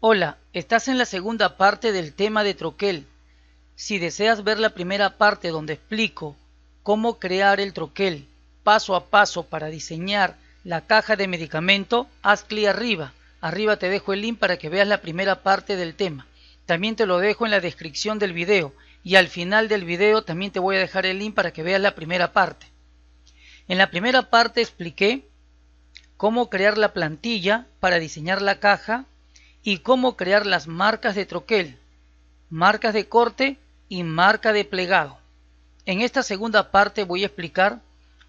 Hola, estás en la segunda parte del tema de troquel. Si deseas ver la primera parte donde explico cómo crear el troquel paso a paso para diseñar la caja de medicamento, haz clic arriba. Arriba te dejo el link para que veas la primera parte del tema. También te lo dejo en la descripción del video y al final del video también te voy a dejar el link para que veas la primera parte. En la primera parte expliqué cómo crear la plantilla para diseñar la caja y cómo crear las marcas de troquel, marcas de corte y marca de plegado. En esta segunda parte voy a explicar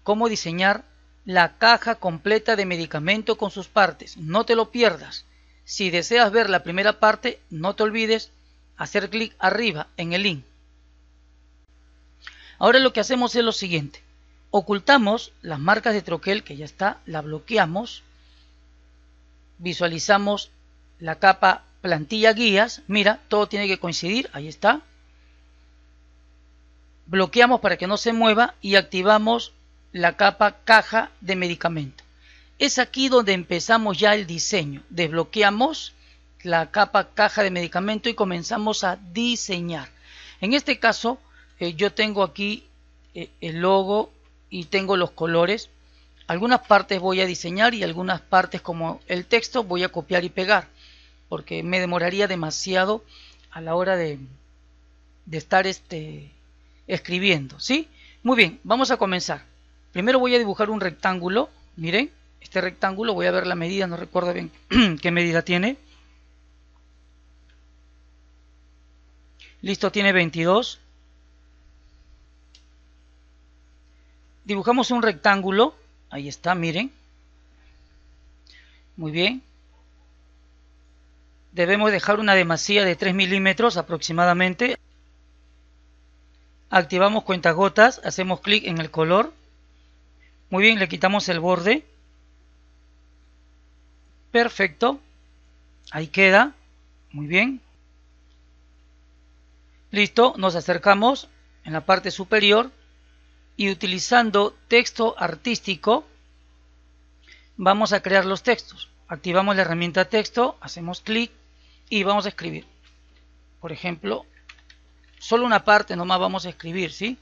cómo diseñar la caja completa de medicamento con sus partes. No te lo pierdas. Si deseas ver la primera parte, no te olvides hacer clic arriba en el link. Ahora lo que hacemos es lo siguiente. Ocultamos las marcas de troquel que ya está, la bloqueamos, visualizamos la capa plantilla guías, mira, todo tiene que coincidir, ahí está. Bloqueamos para que no se mueva y activamos la capa caja de medicamento. Es aquí donde empezamos ya el diseño. Desbloqueamos la capa caja de medicamento y comenzamos a diseñar. En este caso, eh, yo tengo aquí eh, el logo y tengo los colores. Algunas partes voy a diseñar y algunas partes como el texto voy a copiar y pegar porque me demoraría demasiado a la hora de, de estar este, escribiendo, ¿sí? Muy bien, vamos a comenzar. Primero voy a dibujar un rectángulo, miren, este rectángulo, voy a ver la medida, no recuerdo bien qué medida tiene. Listo, tiene 22. Dibujamos un rectángulo, ahí está, miren. Muy bien, debemos dejar una demasía de 3 milímetros aproximadamente. Activamos cuentagotas, hacemos clic en el color. Muy bien, le quitamos el borde. Perfecto. Ahí queda. Muy bien. Listo, nos acercamos en la parte superior y utilizando texto artístico vamos a crear los textos. Activamos la herramienta texto, hacemos clic y vamos a escribir. Por ejemplo, solo una parte nomás vamos a escribir, ¿sí?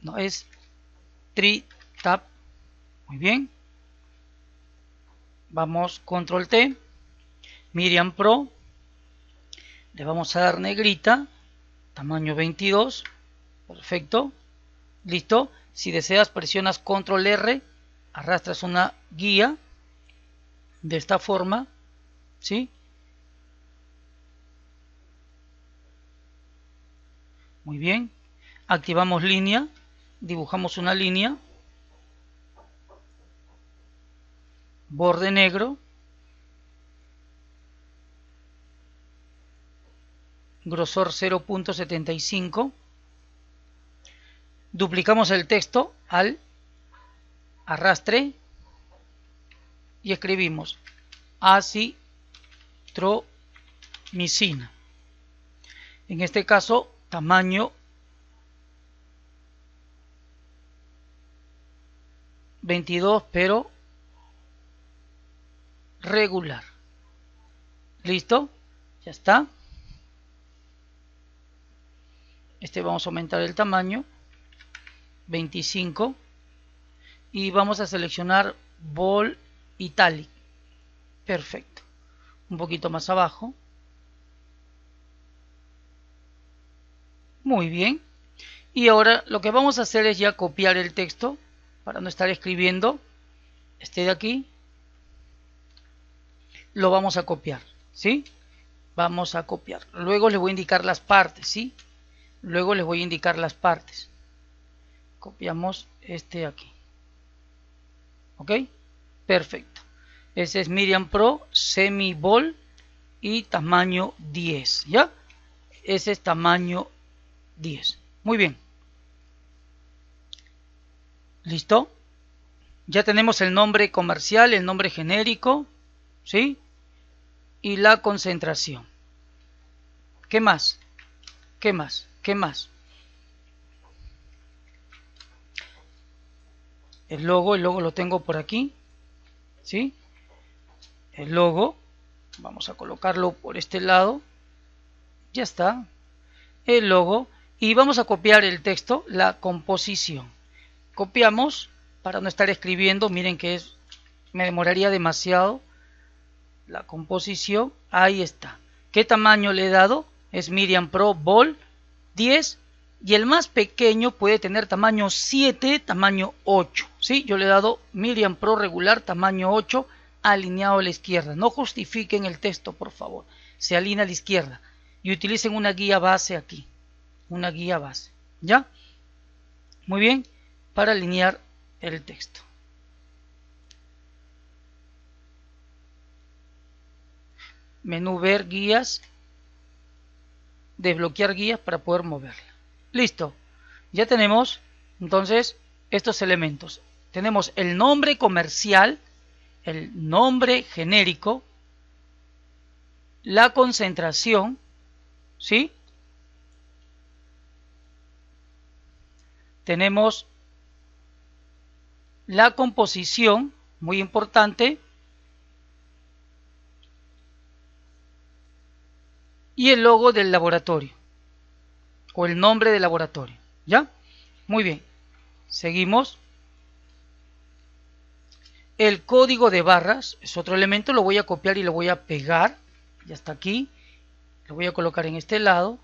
No es tri tab. Muy bien. Vamos control T. Miriam Pro. Le vamos a dar negrita. Tamaño 22. Perfecto. Listo. Si deseas presionas control R. Arrastras una guía de esta forma, ¿sí? Muy bien, activamos línea, dibujamos una línea, borde negro, grosor 0.75, duplicamos el texto al arrastre y escribimos acitromicina. En este caso, tamaño 22, pero regular. ¿Listo? Ya está. Este vamos a aumentar el tamaño. 25. Y vamos a seleccionar bol Italic. Perfecto. Un poquito más abajo. Muy bien. Y ahora lo que vamos a hacer es ya copiar el texto para no estar escribiendo. Este de aquí lo vamos a copiar, ¿sí? Vamos a copiar. Luego les voy a indicar las partes, ¿sí? Luego les voy a indicar las partes. Copiamos este aquí. ¿Ok? Perfecto. Ese es Miriam Pro, semi ball y tamaño 10. ¿Ya? Ese es tamaño 10. Muy bien. ¿Listo? Ya tenemos el nombre comercial, el nombre genérico, ¿sí? Y la concentración. ¿Qué más? ¿Qué más? ¿Qué más? El logo, el logo lo tengo por aquí. ¿sí? El logo, vamos a colocarlo por este lado, ya está, el logo, y vamos a copiar el texto, la composición. Copiamos, para no estar escribiendo, miren que es, me demoraría demasiado, la composición, ahí está. ¿Qué tamaño le he dado? Es Miriam Pro Ball 10 y el más pequeño puede tener tamaño 7, tamaño 8. ¿sí? Yo le he dado Miriam Pro regular, tamaño 8, alineado a la izquierda. No justifiquen el texto, por favor. Se alinea a la izquierda. Y utilicen una guía base aquí. Una guía base. ¿Ya? Muy bien. Para alinear el texto. Menú ver guías. Desbloquear guías para poder moverla. Listo. Ya tenemos entonces estos elementos. Tenemos el nombre comercial, el nombre genérico, la concentración, ¿sí? Tenemos la composición, muy importante, y el logo del laboratorio o el nombre del laboratorio. ¿Ya? Muy bien. Seguimos. El código de barras es otro elemento, lo voy a copiar y lo voy a pegar. Ya está aquí. Lo voy a colocar en este lado.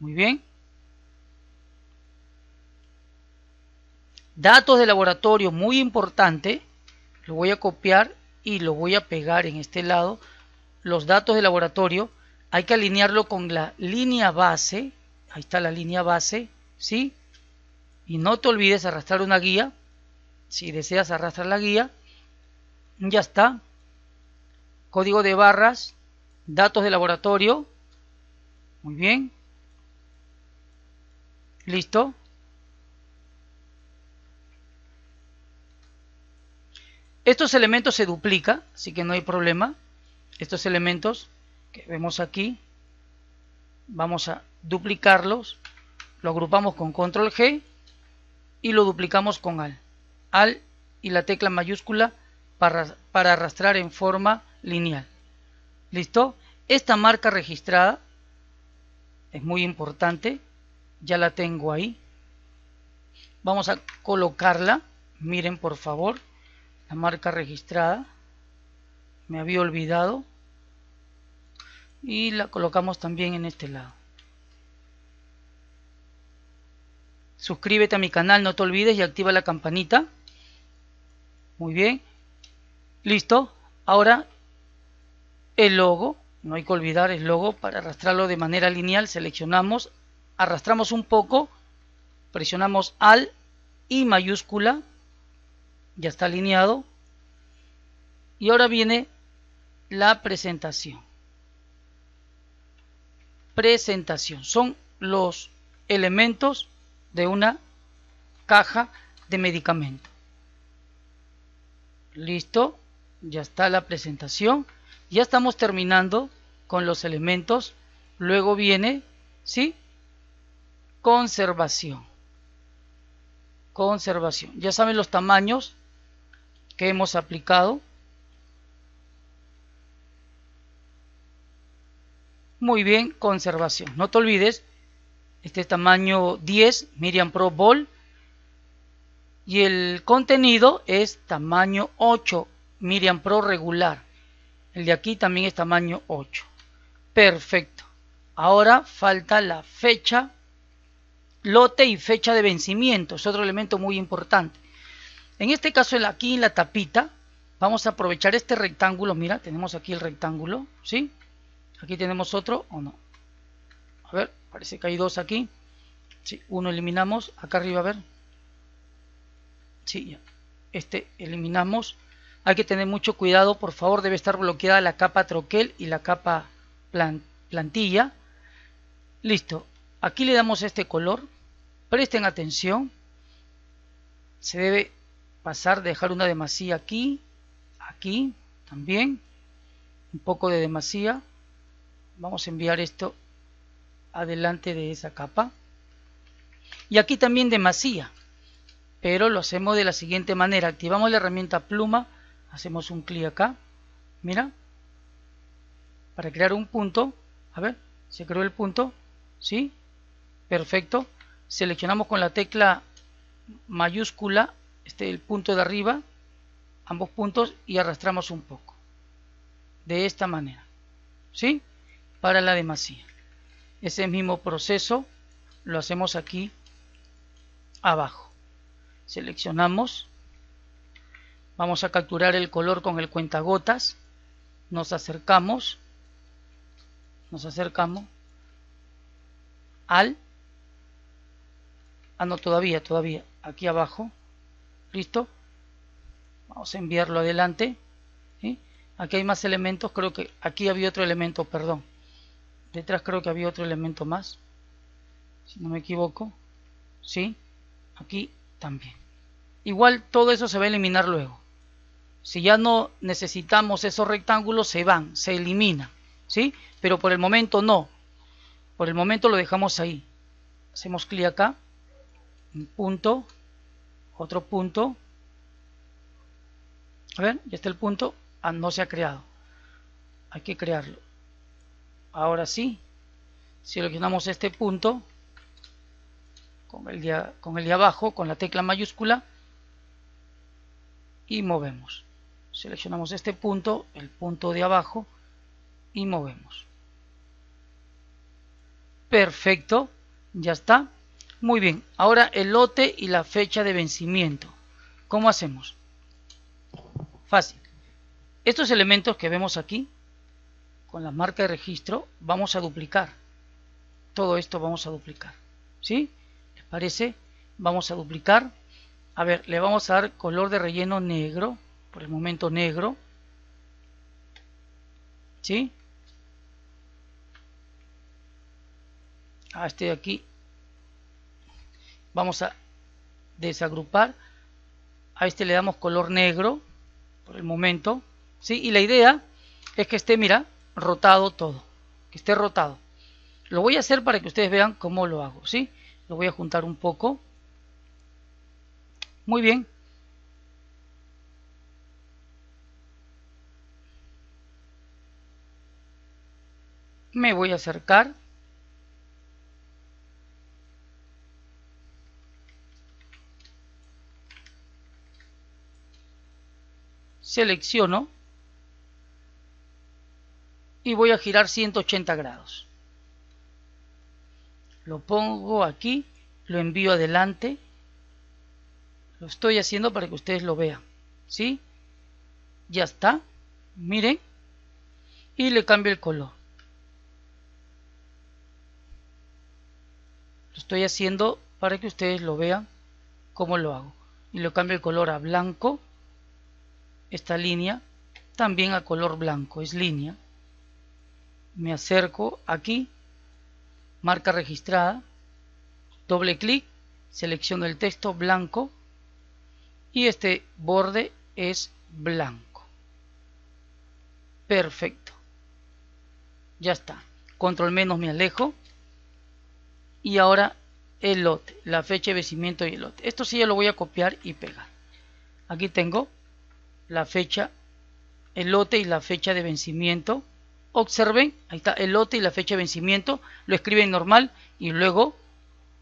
Muy bien. Datos de laboratorio, muy importante. Lo voy a copiar y lo voy a pegar en este lado. Los datos de laboratorio hay que alinearlo con la línea base. Ahí está la línea base, ¿sí? Y no te olvides arrastrar una guía. Si deseas arrastrar la guía, ya está. Código de barras, datos de laboratorio. Muy bien. Listo. Estos elementos se duplican, así que no hay problema. Estos elementos que vemos aquí, vamos a duplicarlos, lo agrupamos con control G y lo duplicamos con AL. AL y la tecla mayúscula para, para arrastrar en forma lineal. ¿Listo? Esta marca registrada es muy importante, ya la tengo ahí. Vamos a colocarla, miren por favor, la marca registrada, me había olvidado y la colocamos también en este lado suscríbete a mi canal no te olvides y activa la campanita muy bien listo ahora el logo no hay que olvidar el logo para arrastrarlo de manera lineal seleccionamos arrastramos un poco presionamos al y mayúscula ya está alineado y ahora viene la presentación presentación. Son los elementos de una caja de medicamento. Listo, ya está la presentación. Ya estamos terminando con los elementos. Luego viene, ¿sí? Conservación. Conservación. Ya saben los tamaños que hemos aplicado. Muy bien, conservación. No te olvides, este tamaño 10, Miriam Pro Ball. Y el contenido es tamaño 8, Miriam Pro regular. El de aquí también es tamaño 8. Perfecto. Ahora falta la fecha, lote y fecha de vencimiento. Es otro elemento muy importante. En este caso, aquí en la tapita, vamos a aprovechar este rectángulo. Mira, tenemos aquí el rectángulo, ¿sí? Aquí tenemos otro o no. A ver, parece que hay dos aquí. Sí, uno eliminamos. Acá arriba, a ver. Sí, ya. Este eliminamos. Hay que tener mucho cuidado, por favor, debe estar bloqueada la capa troquel y la capa plantilla. Listo. Aquí le damos este color. Presten atención. Se debe pasar, dejar una demasía aquí, aquí también. Un poco de demasía vamos a enviar esto adelante de esa capa y aquí también de masía pero lo hacemos de la siguiente manera activamos la herramienta pluma hacemos un clic acá mira para crear un punto a ver se creó el punto sí perfecto seleccionamos con la tecla mayúscula este el punto de arriba ambos puntos y arrastramos un poco de esta manera sí para la demasía. Ese mismo proceso lo hacemos aquí abajo. Seleccionamos. Vamos a capturar el color con el cuentagotas. Nos acercamos. Nos acercamos al... Ah, no, todavía, todavía. Aquí abajo. ¿Listo? Vamos a enviarlo adelante. Aquí hay más elementos. Creo que aquí había otro elemento, perdón. Detrás creo que había otro elemento más. Si no me equivoco. ¿Sí? Aquí también. Igual todo eso se va a eliminar luego. Si ya no necesitamos esos rectángulos, se van, se elimina, ¿Sí? Pero por el momento no. Por el momento lo dejamos ahí. Hacemos clic acá. Un punto. Otro punto. A ver, ya está el punto. Ah, no se ha creado. Hay que crearlo. Ahora sí, seleccionamos este punto con el, de, con el abajo, con la tecla mayúscula y movemos. Seleccionamos este punto, el punto de abajo y movemos. Perfecto, ya está. Muy bien, ahora el lote y la fecha de vencimiento. ¿Cómo hacemos? Fácil. Estos elementos que vemos aquí con la marca de registro vamos a duplicar todo esto vamos a duplicar ¿sí? ¿les parece? vamos a duplicar a ver, le vamos a dar color de relleno negro por el momento negro ¿sí? a ah, este de aquí vamos a desagrupar a este le damos color negro por el momento ¿sí? y la idea es que esté, mira rotado todo, que esté rotado. Lo voy a hacer para que ustedes vean cómo lo hago, ¿sí? Lo voy a juntar un poco. Muy bien. Me voy a acercar. Selecciono y voy a girar 180 grados. Lo pongo aquí, lo envío adelante. Lo estoy haciendo para que ustedes lo vean. ¿Sí? Ya está. Miren. Y le cambio el color. Lo estoy haciendo para que ustedes lo vean cómo lo hago. Y lo cambio el color a blanco. Esta línea también a color blanco. Es línea me acerco aquí, marca registrada, doble clic, selecciono el texto blanco y este borde es blanco. Perfecto. Ya está. Control menos me alejo. Y ahora el lote, la fecha de vencimiento y el lote. Esto sí ya lo voy a copiar y pegar. Aquí tengo la fecha, el lote y la fecha de vencimiento observen, ahí está el lote y la fecha de vencimiento, lo escriben normal y luego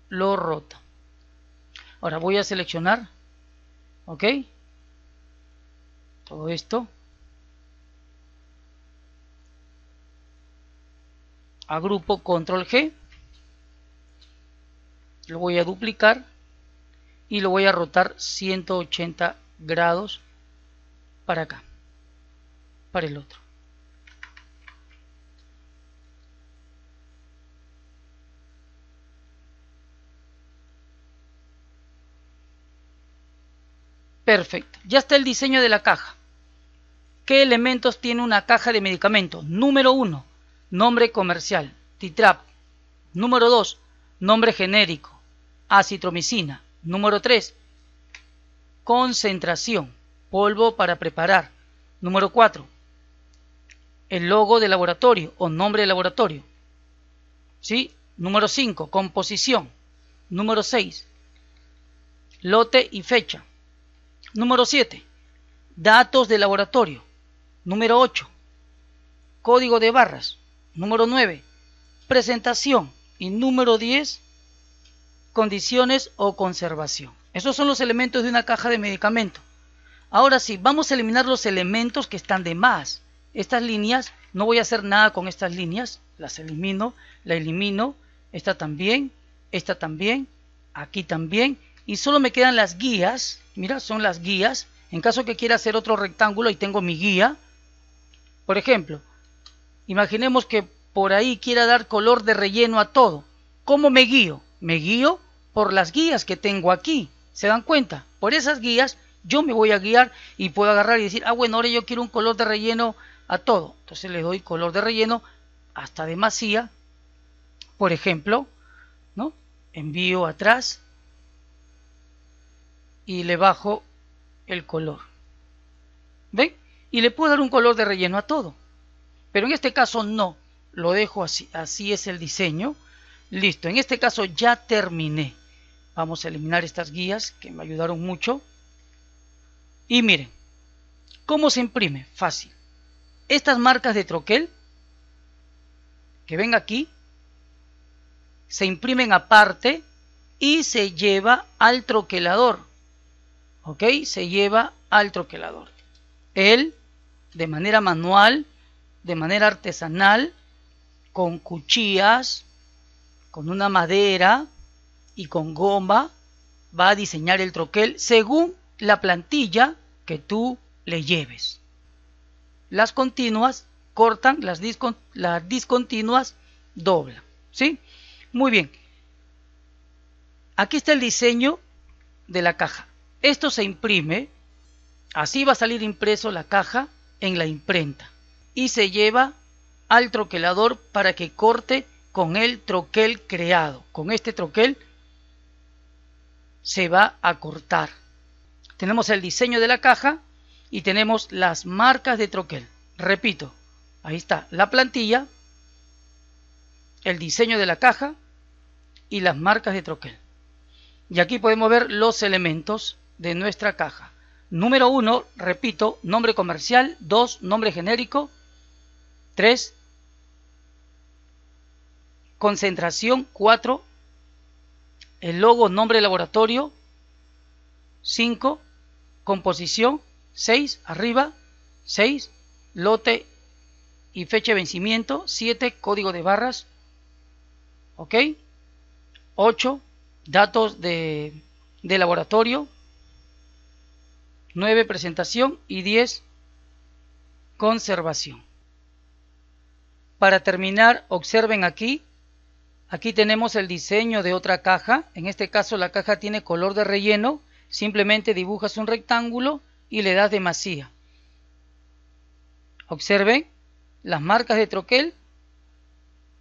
lo rota. Ahora voy a seleccionar, ¿ok? Todo esto. Agrupo control G. Lo voy a duplicar y lo voy a rotar 180 grados para acá, para el otro. Perfecto. Ya está el diseño de la caja. ¿Qué elementos tiene una caja de medicamentos? Número 1, nombre comercial, Titrap. Número 2, nombre genérico, acitromicina. Número 3, concentración, polvo para preparar. Número 4, el logo de laboratorio o nombre de laboratorio. ¿Sí? Número 5, composición. Número 6, lote y fecha. Número 7. Datos de laboratorio. Número 8. Código de barras. Número 9. Presentación. Y número 10. Condiciones o conservación. Esos son los elementos de una caja de medicamento. Ahora sí, vamos a eliminar los elementos que están de más. Estas líneas, no voy a hacer nada con estas líneas. Las elimino, la elimino. Esta también, esta también, aquí también y solo me quedan las guías. Mira, son las guías. En caso que quiera hacer otro rectángulo, y tengo mi guía. Por ejemplo, imaginemos que por ahí quiera dar color de relleno a todo. ¿Cómo me guío? Me guío por las guías que tengo aquí. ¿Se dan cuenta? Por esas guías yo me voy a guiar y puedo agarrar y decir, ah, bueno, ahora yo quiero un color de relleno a todo. Entonces le doy color de relleno hasta demasía, por ejemplo, ¿no? Envío atrás y le bajo el color. ¿Ven? Y le puedo dar un color de relleno a todo. Pero en este caso no, lo dejo así, así es el diseño. Listo, en este caso ya terminé. Vamos a eliminar estas guías que me ayudaron mucho. Y miren, ¿cómo se imprime? Fácil. Estas marcas de troquel, que ven aquí, se imprimen aparte y se lleva al troquelador. Se lleva al troquelador. Él, de manera manual, de manera artesanal, con cuchillas, con una madera y con goma, va a diseñar el troquel según la plantilla que tú le lleves. Las continuas cortan, las, las discontinuas doblan, ¿sí? Muy bien. Aquí está el diseño de la caja. Esto se imprime, así va a salir impreso la caja en la imprenta y se lleva al troquelador para que corte con el troquel creado. Con este troquel se va a cortar. Tenemos el diseño de la caja y tenemos las marcas de troquel. Repito, ahí está la plantilla, el diseño de la caja y las marcas de troquel. Y aquí podemos ver los elementos de nuestra caja. Número 1, repito, nombre comercial. 2, nombre genérico. 3, concentración. 4, el logo, nombre de laboratorio. 5, composición. 6, arriba. 6, lote y fecha de vencimiento. 7, código de barras. ¿Ok? 8, datos de, de laboratorio. 9 presentación y 10 conservación. Para terminar, observen aquí, aquí tenemos el diseño de otra caja, en este caso la caja tiene color de relleno, simplemente dibujas un rectángulo y le das de Observen las marcas de troquel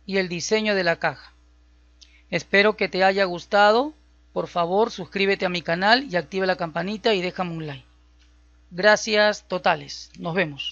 y el diseño de la caja. Espero que te haya gustado. Por favor, suscríbete a mi canal y activa la campanita y déjame un like. Gracias totales. Nos vemos.